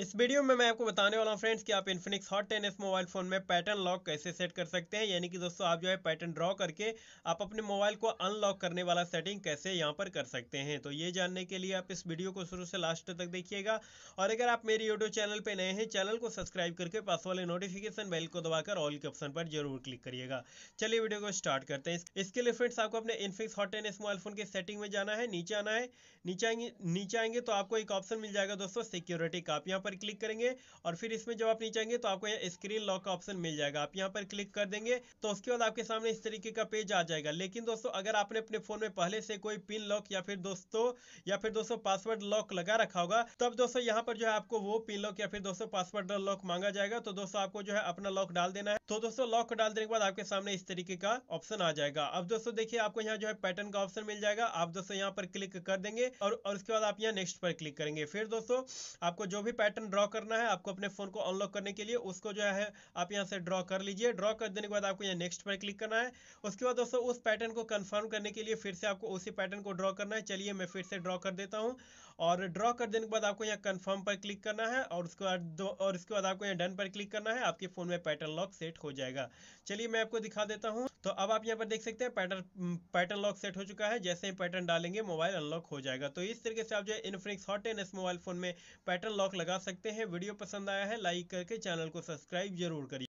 इस वीडियो में मैं आपको बताने वाला हूँ फ्रेंड्स कि आप Infinix hot ten S mobile phone में पैटर्न लॉक कैसे सेट कर सकते हैं यानी कि दोस्तों आप जो है पैटर्न ड्रॉ करके आप अपने मोबाइल को अनलॉक करने वाला सेटिंग कैसे यहां पर कर सकते हैं तो ये जानने के लिए आप इस वीडियो को शुरू से लास्ट तक देखिएगा और अगर आप मेरे यूट्यूब चैनल पर नए हैं चैनल को सब्सक्राइब करके पास वाले नोटिफिकेशन बेल को दबाकर ऑल के ऑप्शन पर जरूर क्लिक करिएगा चलिए वीडियो को स्टार्ट करते हैं इसके लिए फ्रेंड्स आपको अपने Infinix hot ten S mobile phone के सेटिंग में जाना है नीचे आना है नीचे आएंगे नीचे आएंगे तो आपको एक ऑप्शन मिल जाएगा दोस्तों सिक्योरिटी का आप पर क्लिक करेंगे और फिर इसमें जब आप नीचे आएंगे तो आपको यहाँ स्क्रीन लॉक का ऑप्शन मिल जाएगा आप यहाँ पर क्लिक कर देंगे तो उसके बाद आपके सामने इस तरीके का पेज आ जाएगा लेकिन दोस्तों अगर आपने अपने फोन में पहले से कोई पिन लॉक या फिर दोस्तों या फिर दोस्तों पासवर्ड लॉक लगा रखा होगा तब दोस्तों यहाँ पर जो है आपको वो पिन लॉक या फिर दोस्तों पासवर्ड लॉक मांगा जाएगा तो दोस्तों आपको जो है अपना लॉक डाल देना है तो दोस्तों लॉक डाल देने के बाद आपके सामने इस तरीके का ऑप्शन आ जाएगा अब दोस्तों देखिए आपको यहाँ जो है पैटर्न का ऑप्शन मिल जाएगा आप दोस्तों यहाँ पर क्लिक कर देंगे और, और उसके बाद आप यहाँ नेक्स्ट पर क्लिक करेंगे फिर दोस्तों आपको जो भी पैटर्न पैटर्न ड्रॉ करना है आपको अपने फ़ोन को अनलॉक करने के लिए उसको जो है आप यहाँ से ड्रॉ कर लीजिए ड्रॉ कर देने के बाद आपको यहाँ नेक्स्ट पर क्लिक करना है उसके बाद दोस्तों उस पैटर्न को कन्फर्म करने के लिए फिर से आपको उसी पैटर्न को ड्रॉ करना है चलिए मैं फिर से ड्रॉ कर देता हूँ और ड्रॉ कर देने के बाद आपको यहाँ कन्फर्म पर क्लिक करना है और उसके बाद और उसके बाद आपको यहाँ डन पर क्लिक करना है आपके फ़ोन में पैटर्न लॉक सेट हो जाएगा चलिए मैं आपको दिखा देता हूँ तो अब आप यहाँ पर देख सकते हैं पैटर्न पैटर्न लॉक सेट हो चुका है जैसे ही पैटर्न डालेंगे मोबाइल अनलॉक हो जाएगा तो इस तरीके से आप जो है Infinix hot ten mobile phone में पैटर्न लॉक लगा सकते हैं वीडियो पसंद आया है लाइक करके चैनल को सब्सक्राइब जरूर करिए